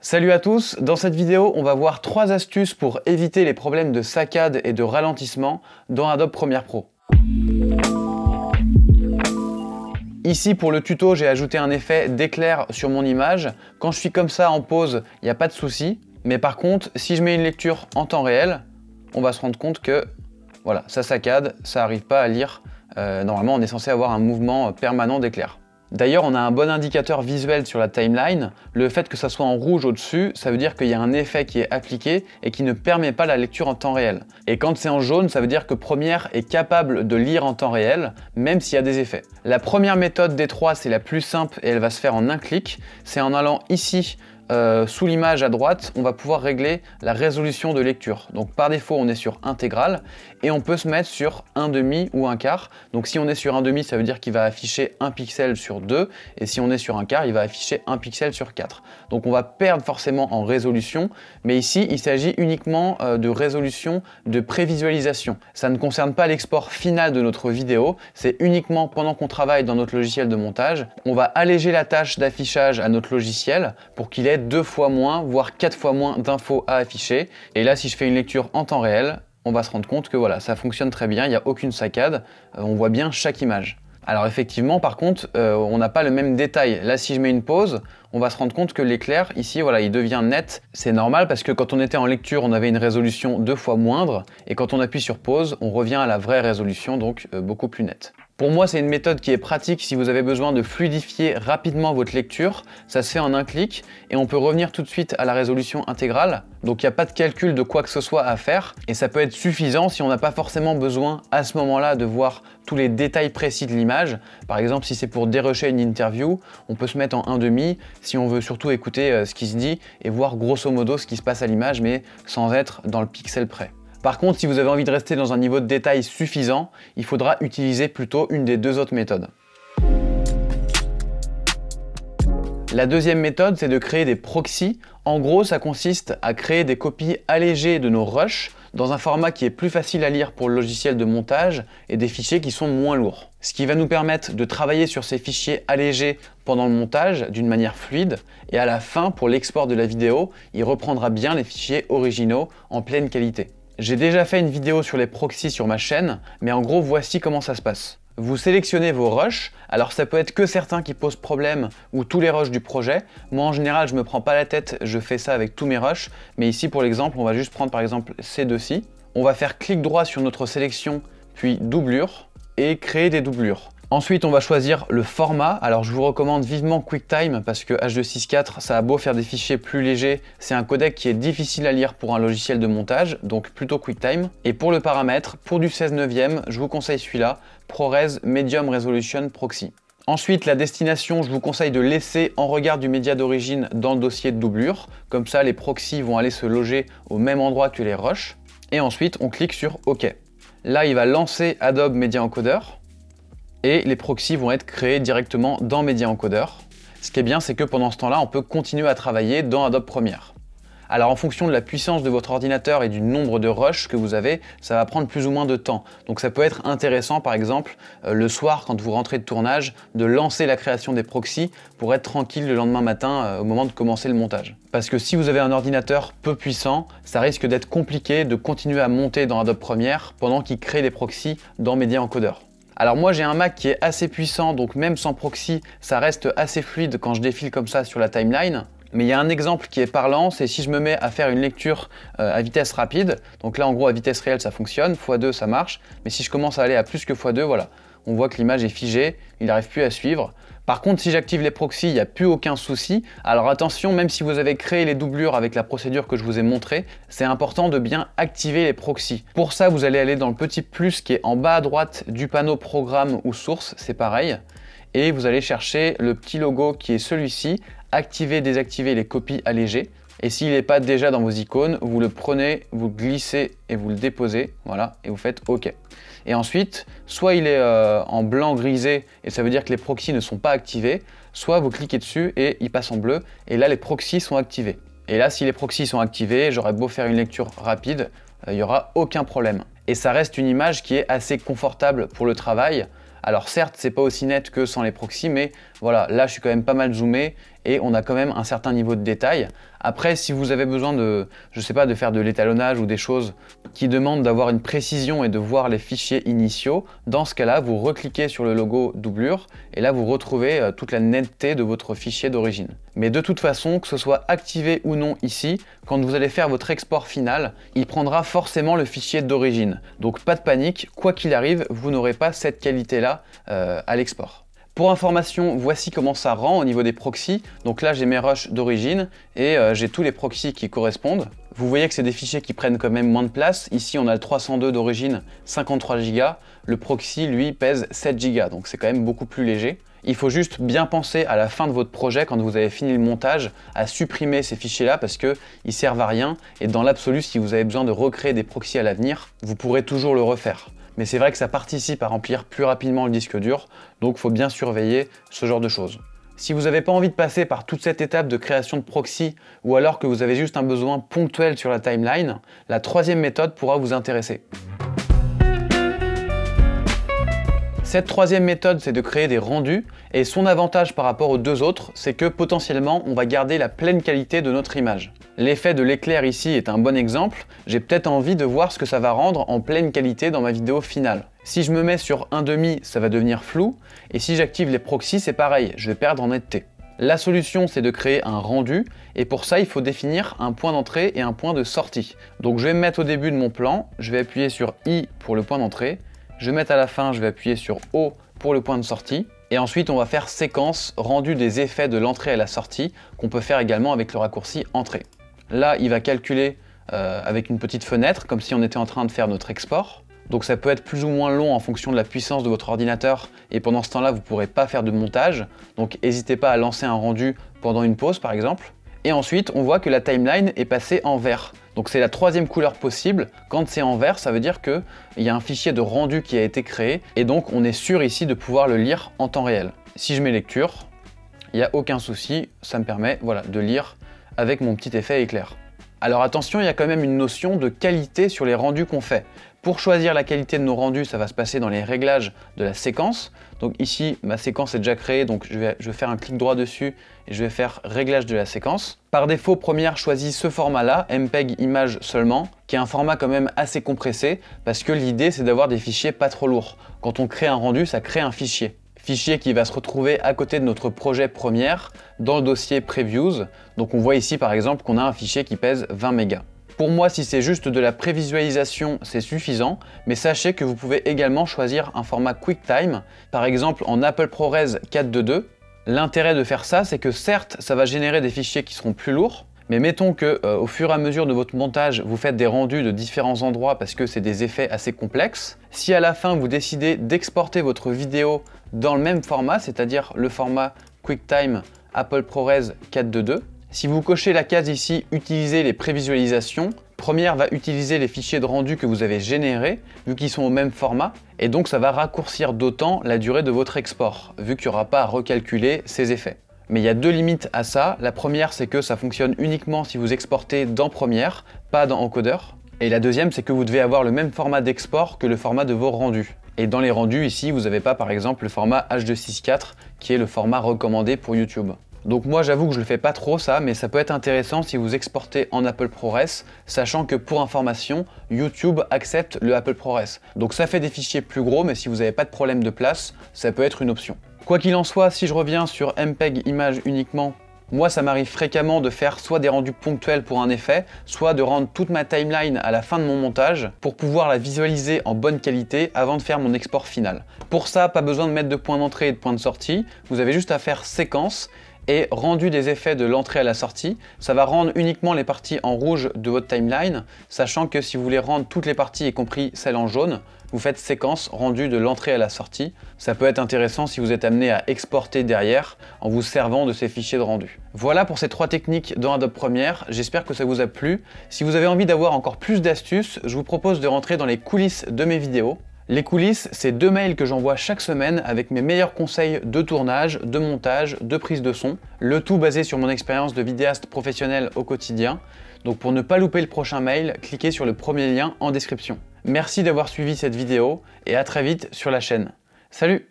Salut à tous, dans cette vidéo on va voir trois astuces pour éviter les problèmes de saccade et de ralentissement dans Adobe Premiere Pro. Ici pour le tuto j'ai ajouté un effet d'éclair sur mon image, quand je suis comme ça en pause il n'y a pas de souci, mais par contre si je mets une lecture en temps réel, on va se rendre compte que voilà, ça saccade, ça n'arrive pas à lire, euh, normalement on est censé avoir un mouvement permanent d'éclair. D'ailleurs, on a un bon indicateur visuel sur la timeline. Le fait que ça soit en rouge au-dessus, ça veut dire qu'il y a un effet qui est appliqué et qui ne permet pas la lecture en temps réel. Et quand c'est en jaune, ça veut dire que Première est capable de lire en temps réel, même s'il y a des effets. La première méthode des trois, c'est la plus simple et elle va se faire en un clic. C'est en allant ici euh, sous l'image à droite, on va pouvoir régler la résolution de lecture. Donc par défaut, on est sur intégrale et on peut se mettre sur un demi ou un quart. Donc si on est sur un demi, ça veut dire qu'il va afficher un pixel sur 2 et si on est sur un quart, il va afficher un pixel sur 4. Donc on va perdre forcément en résolution, mais ici, il s'agit uniquement euh, de résolution de prévisualisation. Ça ne concerne pas l'export final de notre vidéo, c'est uniquement pendant qu'on travaille dans notre logiciel de montage. On va alléger la tâche d'affichage à notre logiciel pour qu'il ait deux fois moins, voire quatre fois moins d'infos à afficher. Et là, si je fais une lecture en temps réel, on va se rendre compte que voilà, ça fonctionne très bien, il n'y a aucune saccade, euh, on voit bien chaque image. Alors effectivement, par contre, euh, on n'a pas le même détail. Là, si je mets une pause, on va se rendre compte que l'éclair, ici, voilà, il devient net. C'est normal parce que quand on était en lecture, on avait une résolution deux fois moindre, et quand on appuie sur pause, on revient à la vraie résolution, donc euh, beaucoup plus nette. Pour moi, c'est une méthode qui est pratique si vous avez besoin de fluidifier rapidement votre lecture. Ça se fait en un clic et on peut revenir tout de suite à la résolution intégrale. Donc il n'y a pas de calcul de quoi que ce soit à faire et ça peut être suffisant si on n'a pas forcément besoin à ce moment-là de voir tous les détails précis de l'image. Par exemple, si c'est pour dérocher une interview, on peut se mettre en 1,5 si on veut surtout écouter euh, ce qui se dit et voir grosso modo ce qui se passe à l'image mais sans être dans le pixel près. Par contre, si vous avez envie de rester dans un niveau de détail suffisant, il faudra utiliser plutôt une des deux autres méthodes. La deuxième méthode, c'est de créer des proxys. En gros, ça consiste à créer des copies allégées de nos rushs dans un format qui est plus facile à lire pour le logiciel de montage et des fichiers qui sont moins lourds. Ce qui va nous permettre de travailler sur ces fichiers allégés pendant le montage d'une manière fluide et à la fin, pour l'export de la vidéo, il reprendra bien les fichiers originaux en pleine qualité. J'ai déjà fait une vidéo sur les proxys sur ma chaîne, mais en gros voici comment ça se passe. Vous sélectionnez vos rushs, alors ça peut être que certains qui posent problème ou tous les rushs du projet. Moi en général je me prends pas la tête, je fais ça avec tous mes rushs, mais ici pour l'exemple on va juste prendre par exemple ces deux-ci. On va faire clic droit sur notre sélection, puis doublure, et créer des doublures. Ensuite, on va choisir le format. Alors, je vous recommande vivement QuickTime parce que H264, ça a beau faire des fichiers plus légers, c'est un codec qui est difficile à lire pour un logiciel de montage, donc plutôt QuickTime. Et pour le paramètre, pour du 16 neuvième, je vous conseille celui-là, ProRes Medium Resolution Proxy. Ensuite, la destination, je vous conseille de laisser en regard du média d'origine dans le dossier de doublure. Comme ça, les proxys vont aller se loger au même endroit que les rushs. Et ensuite, on clique sur OK. Là, il va lancer Adobe Media Encoder et les proxys vont être créés directement dans Media Encoder. Ce qui est bien, c'est que pendant ce temps-là, on peut continuer à travailler dans Adobe Premiere. Alors en fonction de la puissance de votre ordinateur et du nombre de rushs que vous avez, ça va prendre plus ou moins de temps. Donc ça peut être intéressant par exemple euh, le soir quand vous rentrez de tournage de lancer la création des proxys pour être tranquille le lendemain matin euh, au moment de commencer le montage. Parce que si vous avez un ordinateur peu puissant, ça risque d'être compliqué de continuer à monter dans Adobe Premiere pendant qu'il crée des proxys dans Media Encoder. Alors moi j'ai un Mac qui est assez puissant, donc même sans proxy, ça reste assez fluide quand je défile comme ça sur la timeline. Mais il y a un exemple qui est parlant, c'est si je me mets à faire une lecture euh, à vitesse rapide, donc là en gros à vitesse réelle ça fonctionne, x2 ça marche, mais si je commence à aller à plus que x2, voilà, on voit que l'image est figée, il n'arrive plus à suivre. Par contre, si j'active les proxys, il n'y a plus aucun souci. Alors attention, même si vous avez créé les doublures avec la procédure que je vous ai montrée, c'est important de bien activer les proxys. Pour ça, vous allez aller dans le petit plus qui est en bas à droite du panneau programme ou source, c'est pareil. Et vous allez chercher le petit logo qui est celui-ci, activer, désactiver les copies allégées. Et s'il n'est pas déjà dans vos icônes, vous le prenez, vous le glissez et vous le déposez. Voilà, et vous faites OK. Et ensuite, soit il est euh, en blanc grisé et ça veut dire que les proxys ne sont pas activés, soit vous cliquez dessus et il passe en bleu et là les proxys sont activés. Et là, si les proxys sont activés, j'aurais beau faire une lecture rapide, euh, il n'y aura aucun problème. Et ça reste une image qui est assez confortable pour le travail. Alors certes, c'est pas aussi net que sans les proxys, mais voilà, là je suis quand même pas mal zoomé et on a quand même un certain niveau de détail. Après, si vous avez besoin de, je sais pas, de faire de l'étalonnage ou des choses qui demandent d'avoir une précision et de voir les fichiers initiaux, dans ce cas-là, vous recliquez sur le logo doublure et là, vous retrouvez euh, toute la netteté de votre fichier d'origine. Mais de toute façon, que ce soit activé ou non ici, quand vous allez faire votre export final, il prendra forcément le fichier d'origine. Donc pas de panique, quoi qu'il arrive, vous n'aurez pas cette qualité-là euh, à l'export. Pour information, voici comment ça rend au niveau des proxys. Donc là, j'ai mes rushs d'origine et euh, j'ai tous les proxys qui correspondent. Vous voyez que c'est des fichiers qui prennent quand même moins de place. Ici, on a le 302 d'origine, 53 Go. Le proxy, lui, pèse 7 Go, donc c'est quand même beaucoup plus léger. Il faut juste bien penser à la fin de votre projet, quand vous avez fini le montage, à supprimer ces fichiers-là parce qu'ils servent à rien. Et dans l'absolu, si vous avez besoin de recréer des proxys à l'avenir, vous pourrez toujours le refaire mais c'est vrai que ça participe à remplir plus rapidement le disque dur, donc il faut bien surveiller ce genre de choses. Si vous n'avez pas envie de passer par toute cette étape de création de proxy ou alors que vous avez juste un besoin ponctuel sur la timeline, la troisième méthode pourra vous intéresser. Cette troisième méthode, c'est de créer des rendus, et son avantage par rapport aux deux autres, c'est que potentiellement, on va garder la pleine qualité de notre image. L'effet de l'éclair ici est un bon exemple, j'ai peut-être envie de voir ce que ça va rendre en pleine qualité dans ma vidéo finale. Si je me mets sur 1,5, ça va devenir flou, et si j'active les proxys, c'est pareil, je vais perdre en netteté. La solution, c'est de créer un rendu, et pour ça, il faut définir un point d'entrée et un point de sortie. Donc je vais me mettre au début de mon plan, je vais appuyer sur I pour le point d'entrée, je vais mettre à la fin, je vais appuyer sur O pour le point de sortie. Et ensuite, on va faire séquence rendu des effets de l'entrée à la sortie qu'on peut faire également avec le raccourci entrée. Là, il va calculer euh, avec une petite fenêtre, comme si on était en train de faire notre export. Donc ça peut être plus ou moins long en fonction de la puissance de votre ordinateur et pendant ce temps-là, vous ne pourrez pas faire de montage. Donc n'hésitez pas à lancer un rendu pendant une pause par exemple. Et ensuite, on voit que la timeline est passée en vert. Donc c'est la troisième couleur possible. Quand c'est en vert, ça veut dire qu'il y a un fichier de rendu qui a été créé et donc on est sûr ici de pouvoir le lire en temps réel. Si je mets lecture, il n'y a aucun souci, ça me permet voilà, de lire avec mon petit effet éclair. Alors attention, il y a quand même une notion de qualité sur les rendus qu'on fait. Pour choisir la qualité de nos rendus, ça va se passer dans les réglages de la séquence. Donc ici, ma séquence est déjà créée, donc je vais, faire un clic droit dessus et je vais faire réglage de la séquence. Par défaut, première choisit ce format-là, MPEG image seulement, qui est un format quand même assez compressé, parce que l'idée c'est d'avoir des fichiers pas trop lourds. Quand on crée un rendu, ça crée un fichier fichier qui va se retrouver à côté de notre projet première dans le dossier Previews. Donc on voit ici par exemple qu'on a un fichier qui pèse 20 mégas. Pour moi, si c'est juste de la prévisualisation, c'est suffisant, mais sachez que vous pouvez également choisir un format QuickTime, par exemple en Apple ProRes 4.2.2. L'intérêt de faire ça, c'est que certes, ça va générer des fichiers qui seront plus lourds, mais mettons que euh, au fur et à mesure de votre montage, vous faites des rendus de différents endroits parce que c'est des effets assez complexes. Si à la fin vous décidez d'exporter votre vidéo dans le même format, c'est-à-dire le format QuickTime Apple ProRes 4.2.2, si vous cochez la case ici « Utiliser les prévisualisations », Première va utiliser les fichiers de rendu que vous avez générés, vu qu'ils sont au même format, et donc ça va raccourcir d'autant la durée de votre export, vu qu'il n'y aura pas à recalculer ces effets. Mais il y a deux limites à ça. La première, c'est que ça fonctionne uniquement si vous exportez dans Première, pas dans Encodeur. Et la deuxième, c'est que vous devez avoir le même format d'export que le format de vos rendus. Et dans les rendus, ici, vous n'avez pas par exemple le format H264, qui est le format recommandé pour YouTube. Donc moi j'avoue que je le fais pas trop ça, mais ça peut être intéressant si vous exportez en Apple ProRes, sachant que pour information, YouTube accepte le Apple ProRes. Donc ça fait des fichiers plus gros, mais si vous n'avez pas de problème de place, ça peut être une option. Quoi qu'il en soit, si je reviens sur MPEG image uniquement moi, ça m'arrive fréquemment de faire soit des rendus ponctuels pour un effet, soit de rendre toute ma timeline à la fin de mon montage pour pouvoir la visualiser en bonne qualité avant de faire mon export final. Pour ça, pas besoin de mettre de point d'entrée et de point de sortie, vous avez juste à faire séquence et rendu des effets de l'entrée à la sortie. Ça va rendre uniquement les parties en rouge de votre timeline, sachant que si vous voulez rendre toutes les parties, y compris celles en jaune, vous faites séquence rendu de l'entrée à la sortie. Ça peut être intéressant si vous êtes amené à exporter derrière en vous servant de ces fichiers de rendu. Voilà pour ces trois techniques dans Adobe Premiere, j'espère que ça vous a plu. Si vous avez envie d'avoir encore plus d'astuces, je vous propose de rentrer dans les coulisses de mes vidéos. Les coulisses, c'est deux mails que j'envoie chaque semaine avec mes meilleurs conseils de tournage, de montage, de prise de son, le tout basé sur mon expérience de vidéaste professionnel au quotidien. Donc pour ne pas louper le prochain mail, cliquez sur le premier lien en description. Merci d'avoir suivi cette vidéo et à très vite sur la chaîne. Salut